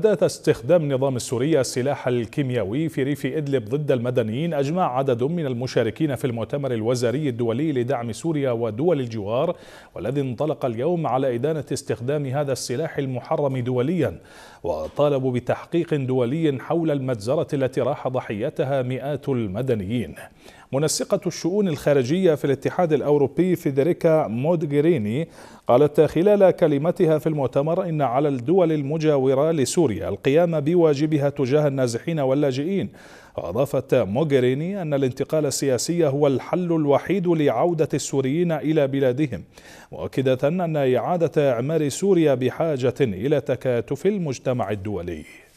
أحداث استخدام نظام سوريا السلاح الكيميائي في ريف إدلب ضد المدنيين أجمع عدد من المشاركين في المؤتمر الوزاري الدولي لدعم سوريا ودول الجوار والذي انطلق اليوم على إدانة استخدام هذا السلاح المحرم دوليا وطالبوا بتحقيق دولي حول المجزرة التي راح ضحيتها مئات المدنيين منسقة الشؤون الخارجية في الاتحاد الأوروبي فيدريكا مودغريني قالت خلال كلمتها في المؤتمر إن على الدول المجاورة لسوريا القيام بواجبها تجاه النازحين واللاجئين وأضافت موغريني أن الانتقال السياسي هو الحل الوحيد لعودة السوريين إلى بلادهم مؤكدة أن إعادة إعمار سوريا بحاجة إلى تكاتف المجتمع الدولي